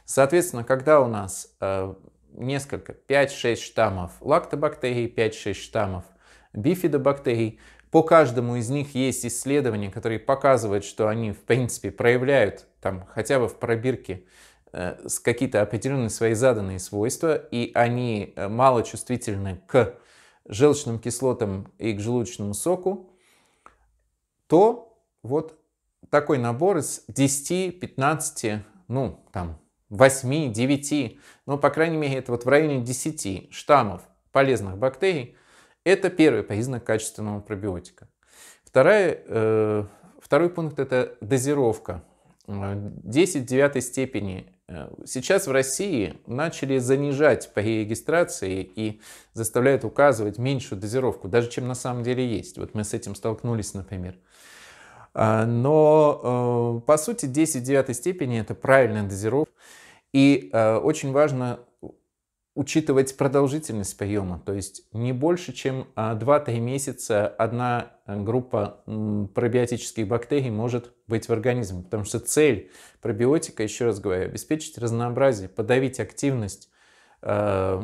Соответственно, когда у нас э, несколько, 5-6 штаммов лактобактерий, 5-6 штаммов бифидобактерий, по каждому из них есть исследования, которые показывают, что они, в принципе, проявляют там хотя бы в пробирке Э, какие-то определенные свои заданные свойства, и они э, мало чувствительны к желчным кислотам и к желудочному соку, то вот такой набор из 10, 15, ну там 8, 9, ну по крайней мере это вот в районе 10 штаммов полезных бактерий, это первый признак качественного пробиотика. Вторая, э, второй пункт это дозировка. 10 э, девятой степени Э, сейчас в России начали занижать по регистрации и заставляют указывать меньшую дозировку, даже чем на самом деле есть. Вот мы с этим столкнулись, например. А, но, э, по сути, 10 девятой степени – это правильная дозировка. И э, очень важно учитывать продолжительность приема, то есть не больше, чем 2-3 а, месяца одна э, группа пробиотических бактерий может быть в организме, потому что цель пробиотика, еще раз говорю, обеспечить разнообразие, подавить активность э,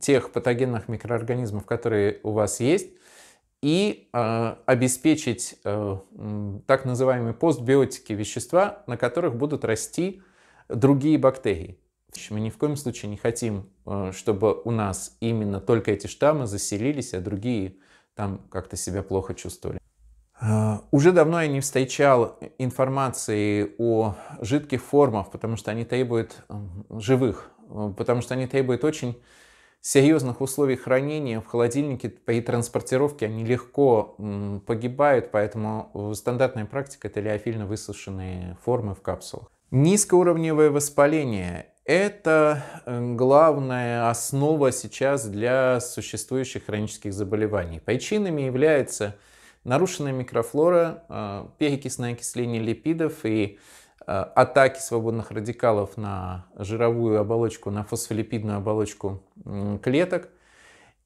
тех патогенных микроорганизмов, которые у вас есть, и э, обеспечить э, так называемые постбиотики вещества, на которых будут расти другие бактерии. Мы ни в коем случае не хотим, э, чтобы у нас именно только эти штаммы заселились, а другие там как-то себя плохо чувствовали. А, уже давно я не встречал информации о жидких формах, потому что они требуют э, живых, э, потому что они требуют очень серьезных условий хранения в холодильнике при транспортировке они легко погибают, поэтому стандартная практика это лиофильно высушенные формы в капсулах. Низкоуровневое воспаление это э, главная основа сейчас для существующих хронических заболеваний. Причинами является нарушенная микрофлора, э, перекисное окисление липидов и э, атаки свободных радикалов на жировую оболочку, на фосфолипидную оболочку клеток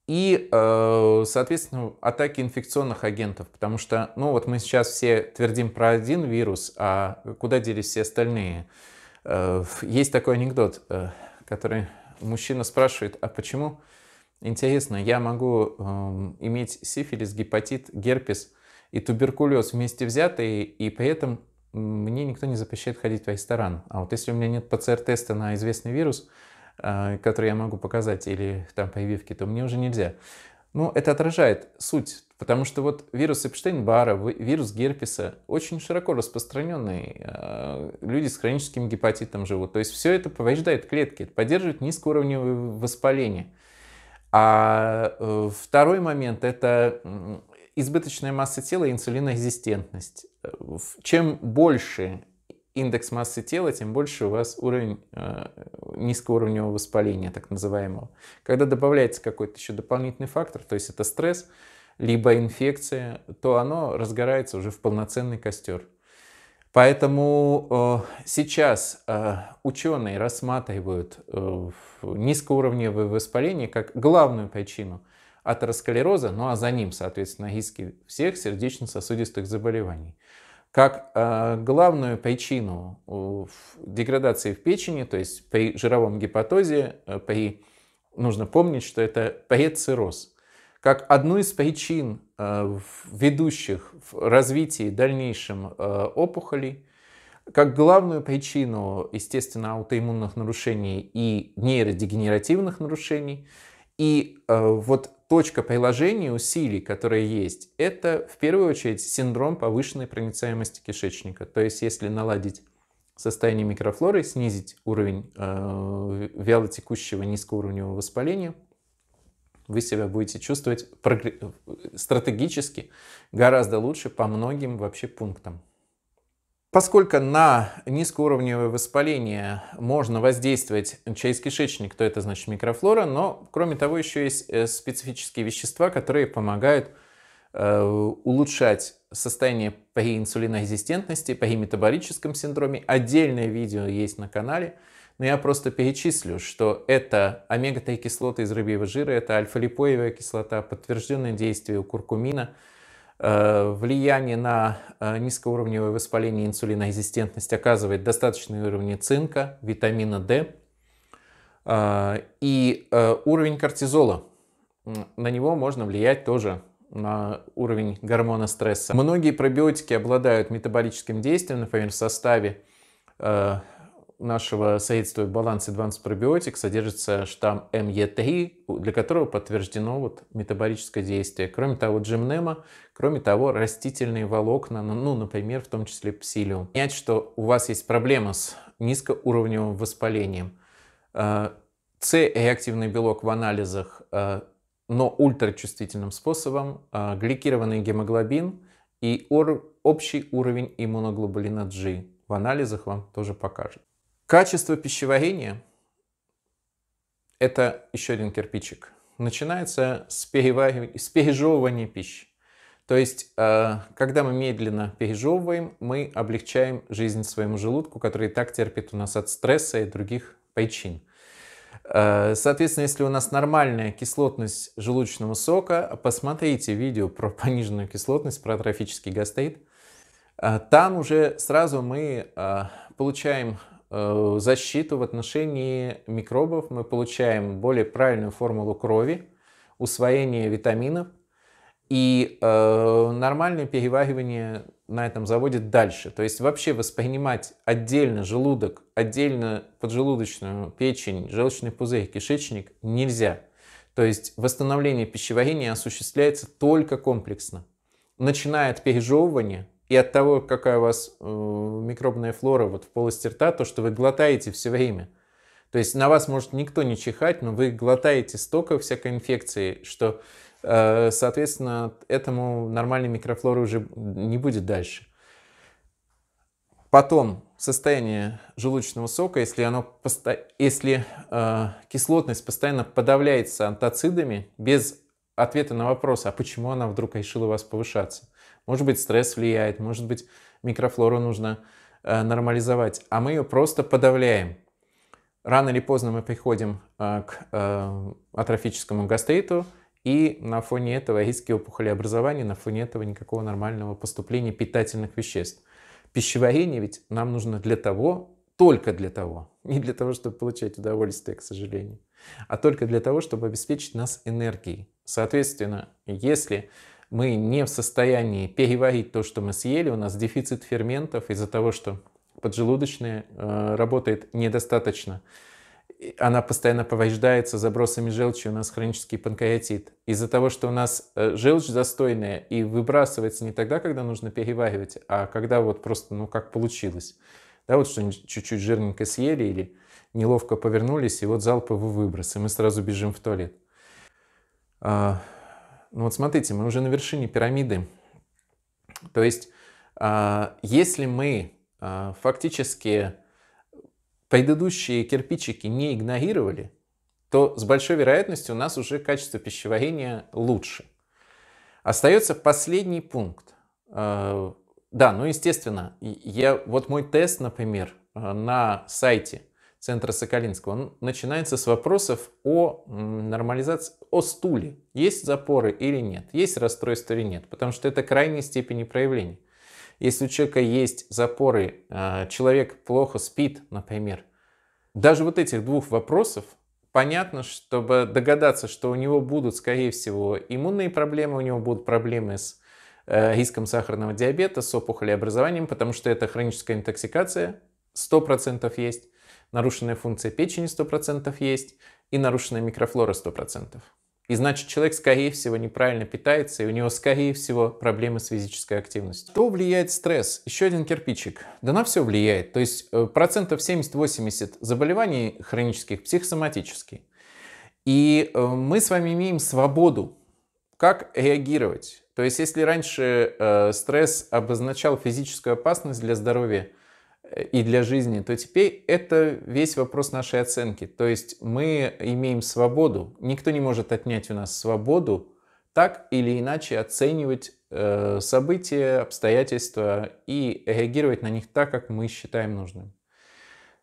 и, соответственно, атаки инфекционных агентов, потому что, ну вот мы сейчас все твердим про один вирус, а куда делись все остальные? Э, есть такой анекдот, э, который мужчина спрашивает, а почему, интересно, я могу эм, иметь сифилис, гепатит, герпес и туберкулез вместе взятые, и при этом мне никто не запрещает ходить в ресторан. А вот если у меня нет ПЦР-теста на известный вирус, э, который я могу показать, или там прививки, то мне уже нельзя. Ну, это отражает суть Потому что вот вирус Эпштейн-Бара, вирус герпеса очень широко распространенный. А, люди с хроническим гепатитом живут. То есть все это повреждает клетки, это поддерживает низкоуровневое воспаление. А э, второй момент – это избыточная масса тела и инсулинорезистентность. Чем больше индекс массы тела, тем больше у вас уровень э, низкоуровневого воспаления, так называемого. Когда добавляется какой-то еще дополнительный фактор, то есть это стресс, либо инфекция, то оно разгорается уже в полноценный костер. Поэтому э, сейчас э, ученые рассматривают э, низкоуровневое воспаление как главную причину атеросклероза, ну а за ним, соответственно, риски всех сердечно-сосудистых заболеваний. Как главную причину деградации в печени, то есть при жировом гепатозе, при, нужно помнить, что это предцирроз – как одну из причин, э, ведущих в развитии дальнейшем э, опухолей, как главную причину, естественно, аутоиммунных нарушений и нейродегенеративных нарушений. И э, вот точка приложения усилий, которые есть, это в первую очередь синдром повышенной проницаемости кишечника. То есть если наладить состояние микрофлоры, снизить уровень э, вялотекущего низкоуровневого воспаления – вы себя будете чувствовать стратегически гораздо лучше по многим вообще пунктам. Поскольку на низкоуровневое воспаление можно воздействовать через кишечник, то это значит микрофлора, но кроме того еще есть э, специфические вещества, которые помогают э, улучшать состояние при инсулинорезистентности, при метаболическом синдроме. Отдельное видео есть на канале – но я просто перечислю, что это омега-3 кислоты из рыбьего жира, это альфа-липоевая кислота, подтвержденное действие у куркумина, э, влияние на э, низкоуровневое воспаление инсулинорезистентность оказывает достаточные уровни цинка, витамина D э, и уровень кортизола. На него можно влиять тоже на уровень гормона стресса. Многие пробиотики обладают метаболическим действием, например, в составе нашего средства баланс Advanced Probiotic содержится штамм МЕ3, для которого подтверждено вот метаболическое действие. Кроме того, джимнема, кроме того, растительные волокна, ну, ну, например, в том числе псилиум. Понять, что у вас есть проблема с низкоуровневым воспалением. Э, С-реактивный белок в анализах, э, но ультрачувствительным способом, э, гликированный гемоглобин и общий уровень иммуноглобулина G в анализах вам тоже покажет. Качество пищеварения – это еще один кирпичик. Начинается с, перевар... с пережевывания пищи. То есть, э, когда мы медленно пережевываем, мы облегчаем жизнь своему желудку, который и так терпит у нас от стресса и других причин. Э, соответственно, если у нас нормальная кислотность желудочного сока, посмотрите видео про пониженную кислотность, про трофический гастрит. Э, там уже сразу мы получаем Э, защиту в отношении микробов. Мы получаем более правильную формулу крови, усвоение витаминов и э, нормальное переваривание на этом заводе дальше. То есть вообще воспринимать отдельно желудок, отдельно поджелудочную печень, желчный пузырь, кишечник нельзя. То есть восстановление пищеварения осуществляется только комплексно. Начиная от пережевывания, и от того, какая у вас э, микробная флора вот в полости рта, то, что вы глотаете все время. То есть на вас может никто не чихать, но вы глотаете столько всякой инфекции, что, э, соответственно, этому нормальной микрофлоры уже не будет дальше. Потом состояние желудочного сока, если, оно, если э, кислотность постоянно подавляется антоцидами без ответа на вопрос, а почему она вдруг решила у вас повышаться. Может быть, стресс влияет, может быть, микрофлору нужно э, нормализовать, а мы ее просто подавляем. Рано или поздно мы приходим э, к э, атрофическому гастриту, и на фоне этого риски опухоли образования, на фоне этого никакого нормального поступления питательных веществ. Пищеварение ведь нам нужно для того, только для того, не для того, чтобы получать удовольствие, к сожалению, а только для того, чтобы обеспечить нас энергией. Соответственно, если мы не в состоянии переварить то, что мы съели, у нас дефицит ферментов из-за того, что поджелудочная э, работает недостаточно. Она постоянно повреждается забросами желчи, у нас хронический панкреатит. Из-за того, что у нас э, желчь застойная и выбрасывается не тогда, когда нужно переваривать, а когда вот просто, ну как получилось. Да, вот что-нибудь чуть-чуть жирненько съели или неловко повернулись, и вот залпы вы выброс, и мы сразу бежим в туалет. А, ну вот смотрите, мы уже на вершине пирамиды. То есть, а, если мы а, фактически предыдущие кирпичики не игнорировали, то с большой вероятностью у нас уже качество пищеварения лучше. Остается последний пункт. А, да, ну естественно, я, вот мой тест, например, на сайте центра Соколинского, он начинается с вопросов о нормализации, о стуле. Есть запоры или нет, есть расстройство или нет, потому что это крайние степени проявления. Если у человека есть запоры, а, человек плохо спит, например, даже вот этих двух вопросов понятно, чтобы догадаться, что у него будут, скорее всего, иммунные проблемы, у него будут проблемы с э, риском сахарного диабета, с опухолеобразованием, потому что это хроническая интоксикация, 100% есть нарушенная функция печени 100% есть и нарушенная микрофлора 100%. И значит, человек, скорее всего, неправильно питается, и у него, скорее всего, проблемы с физической активностью. Что влияет стресс? Еще один кирпичик. Да на все влияет. То есть э, процентов 70-80 заболеваний хронических психосоматические. И э, мы с вами имеем свободу, как реагировать. То есть, если раньше э, стресс обозначал физическую опасность для здоровья, и для жизни, то теперь это весь вопрос нашей оценки. То есть мы имеем свободу, никто не может отнять у нас свободу так или иначе оценивать э, события, обстоятельства и реагировать на них так, как мы считаем нужным.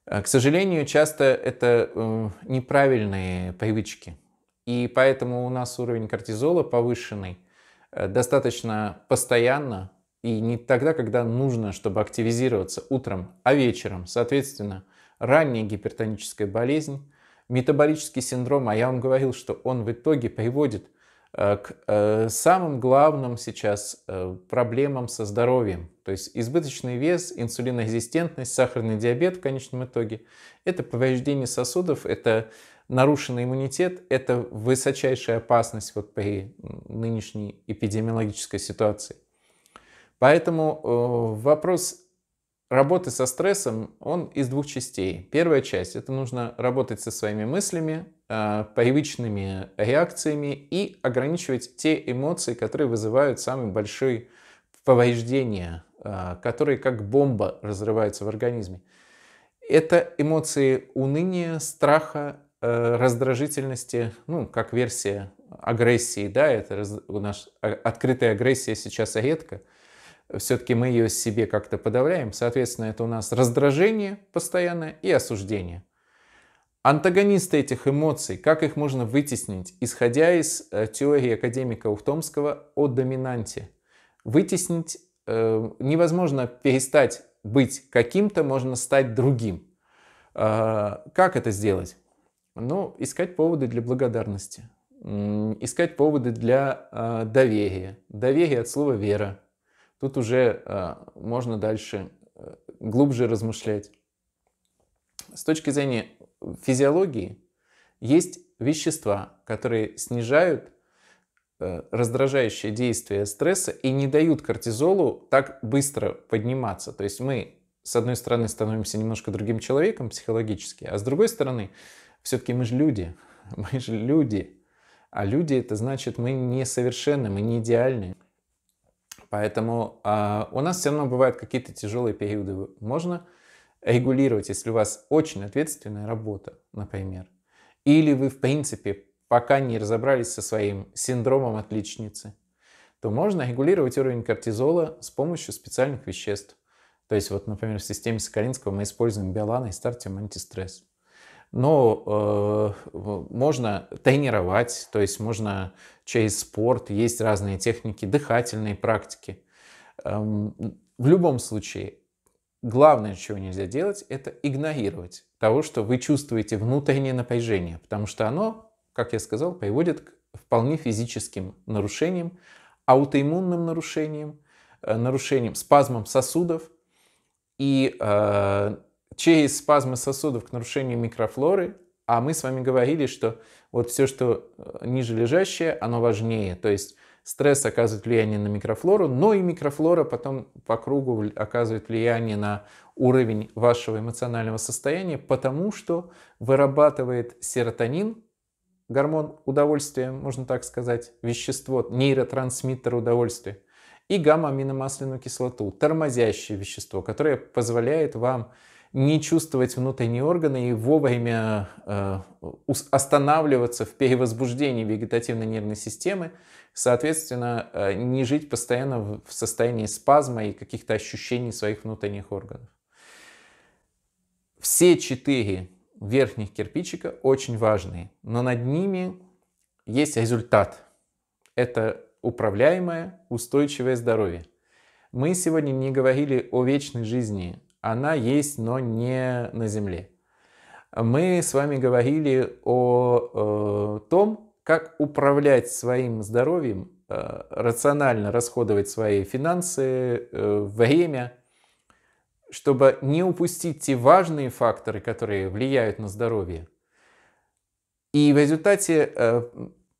Э, к сожалению, часто это э, неправильные привычки, и поэтому у нас уровень кортизола повышенный э, достаточно постоянно, и не тогда, когда нужно, чтобы активизироваться утром, а вечером. Соответственно, ранняя гипертоническая болезнь, метаболический синдром, а я вам говорил, что он в итоге приводит э, к э, самым главным сейчас э, проблемам со здоровьем. То есть избыточный вес, инсулинорезистентность, сахарный диабет в конечном итоге. Это повреждение сосудов, это нарушенный иммунитет, это высочайшая опасность вот при нынешней эпидемиологической ситуации. Поэтому э, вопрос работы со стрессом, он из двух частей. Первая часть – это нужно работать со своими мыслями, э, привычными реакциями и ограничивать те эмоции, которые вызывают самые большие повреждения, э, которые как бомба разрываются в организме. Это эмоции уныния, страха, раздражительности, ну, как версия агрессии, да, это раз, у нас открытая агрессия сейчас редко – все-таки мы ее себе как-то подавляем. Соответственно, это у нас раздражение постоянное и осуждение. Антагонисты этих эмоций, как их можно вытеснить, исходя из э, теории академика Ухтомского о доминанте. Вытеснить э, невозможно перестать быть каким-то, можно стать другим. Э, как это сделать? Ну, искать поводы для благодарности, искать поводы для э, доверия. Доверие от слова вера – Тут уже э, можно дальше э, глубже размышлять. С точки зрения физиологии есть вещества, которые снижают э, раздражающее действие стресса и не дают кортизолу так быстро подниматься. То есть мы, с одной стороны, становимся немножко другим человеком психологически, а с другой стороны, все-таки мы же люди, мы же люди. А люди это значит, мы несовершенны, мы не идеальны. Поэтому э, у нас все равно бывают какие-то тяжелые периоды. Можно регулировать, если у вас очень ответственная работа, например. Или вы, в принципе, пока не разобрались со своим синдромом отличницы, то можно регулировать уровень кортизола с помощью специальных веществ. То есть, вот, например, в системе Соколинского мы используем биолана и стартим антистресс но ну, э, можно тренировать, то есть можно через спорт, есть разные техники, дыхательные практики. Эм, в любом случае, главное, чего нельзя делать, это игнорировать того, что вы чувствуете внутреннее напряжение, потому что оно, как я сказал, приводит к вполне физическим нарушениям, аутоиммунным нарушениям, э, нарушениям, спазмам сосудов. И э, через спазмы сосудов к нарушению микрофлоры, а мы с вами говорили, что вот все, что э, ниже лежащее, оно важнее. То есть стресс оказывает влияние на микрофлору, но и микрофлора потом по кругу оказывает влияние на уровень вашего эмоционального состояния, потому что вырабатывает серотонин, гормон удовольствия, можно так сказать, вещество, нейротрансмиттер удовольствия, и гамма-аминомасляную кислоту, тормозящее вещество, которое позволяет вам не чувствовать внутренние органы и вовремя э, останавливаться в перевозбуждении вегетативной нервной системы, соответственно, э, не жить постоянно в, в состоянии спазма и каких-то ощущений своих внутренних органов. Все четыре верхних кирпичика очень важные, но над ними есть результат. Это управляемое, устойчивое здоровье. Мы сегодня не говорили о вечной жизни она есть, но не на Земле. Мы с вами говорили о э, том, как управлять своим здоровьем, э, рационально расходовать свои финансы, э, время, чтобы не упустить те важные факторы, которые влияют на здоровье. И в результате э,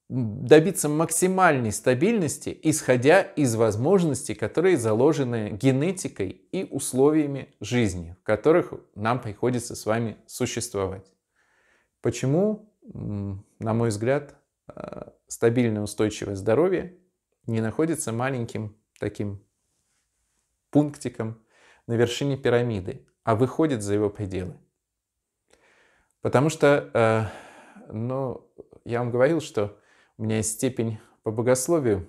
добиться максимальной стабильности, исходя из возможностей, которые заложены генетикой и условиями жизни, в которых нам приходится с вами существовать. Почему, на мой взгляд, э, стабильное устойчивое здоровье не находится маленьким таким пунктиком на вершине пирамиды, а выходит за его пределы? Потому что, э, ну, я вам говорил, что у меня есть степень по богословию,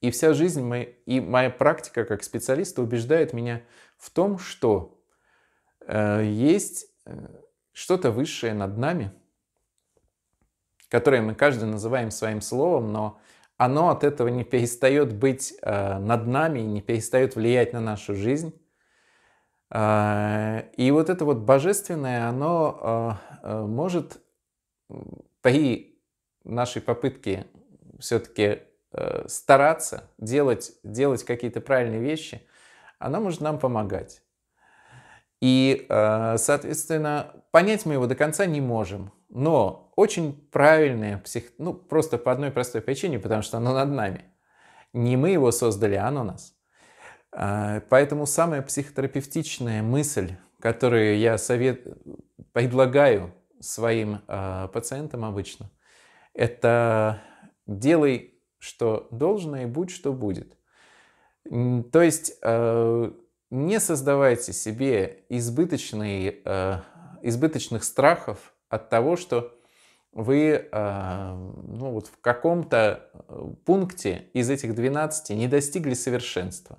и вся жизнь моя, и моя практика как специалиста убеждает меня в том, что э, есть э, что-то высшее над нами, которое мы каждый называем своим словом, но оно от этого не перестает быть э, над нами, не перестает влиять на нашу жизнь. Э, и вот это вот божественное, оно э, может при нашей попытки все-таки э, стараться делать, делать какие-то правильные вещи, она может нам помогать. И, э, соответственно, понять мы его до конца не можем. Но очень правильная псих... Ну, просто по одной простой причине, потому что оно над нами. Не мы его создали, а оно нас. Э, поэтому самая психотерапевтичная мысль, которую я совет... предлагаю своим э, пациентам обычно, это делай, что должно, и будь, что будет. То есть э, не создавайте себе избыточный, э, избыточных страхов от того, что вы э, ну, вот в каком-то пункте из этих 12 не достигли совершенства.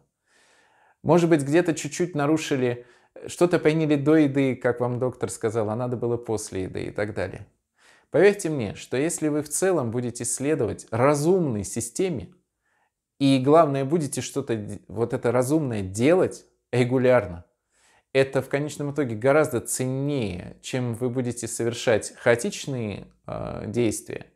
Может быть, где-то чуть-чуть нарушили, что-то приняли до еды, как вам доктор сказал, а надо было после еды и так далее. Поверьте мне, что если вы в целом будете следовать разумной системе, и главное, будете что-то вот это разумное делать регулярно, это в конечном итоге гораздо ценнее, чем вы будете совершать хаотичные э, действия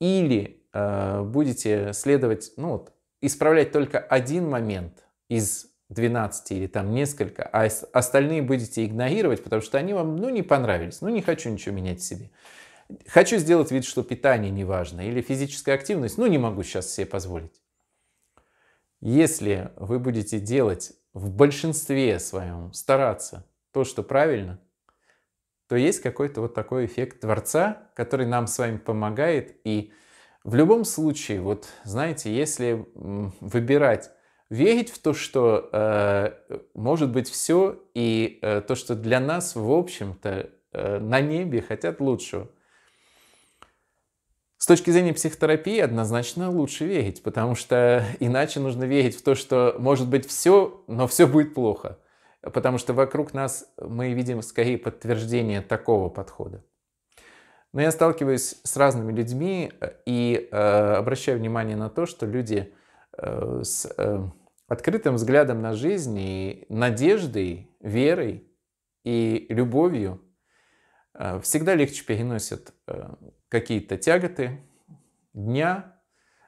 или э, будете следовать, ну вот, исправлять только один момент из 12 или там несколько, а остальные будете игнорировать, потому что они вам, ну, не понравились, ну, не хочу ничего менять в себе. Хочу сделать вид, что питание не важно или физическая активность, ну не могу сейчас себе позволить. Если вы будете делать в большинстве своем, стараться то, что правильно, то есть какой-то вот такой эффект Творца, который нам с вами помогает. И в любом случае, вот знаете, если выбирать верить в то, что э, может быть все, и э, то, что для нас, в общем-то, э, на небе хотят лучшего. С точки зрения психотерапии однозначно лучше верить, потому что иначе нужно верить в то, что может быть все, но все будет плохо. Потому что вокруг нас мы видим скорее подтверждение такого подхода. Но я сталкиваюсь с разными людьми э, и э, обращаю внимание на то, что люди э, с э, открытым взглядом на жизнь и надеждой, верой и любовью Э, всегда легче переносят э, какие-то тяготы дня,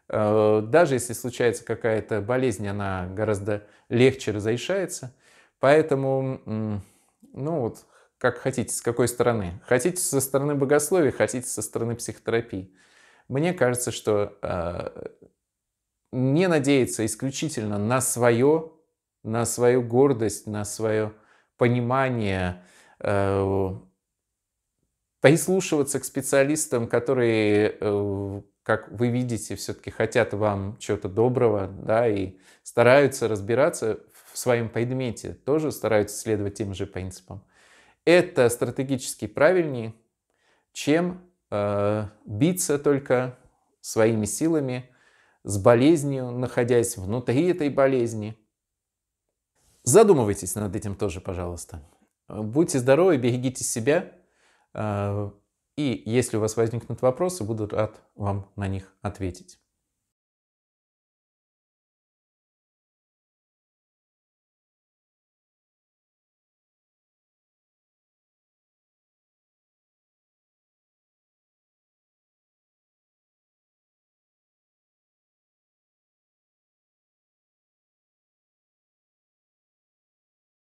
э, даже если случается какая-то болезнь, она гораздо легче разрешается. Поэтому, ну вот, как хотите, с какой стороны. Хотите со стороны богословия, хотите со стороны психотерапии. Мне кажется, что не надеяться исключительно на свое, на свою гордость, на свое понимание прислушиваться к специалистам, которые, э, как вы видите, все-таки хотят вам чего-то доброго, да, и стараются разбираться в своем предмете, тоже стараются следовать тем же принципам. Это стратегически правильнее, чем э, биться только своими силами с болезнью, находясь внутри этой болезни. Задумывайтесь над этим тоже, пожалуйста. Будьте здоровы, берегите себя. А, и если у вас возникнут вопросы, буду рад вам на них ответить.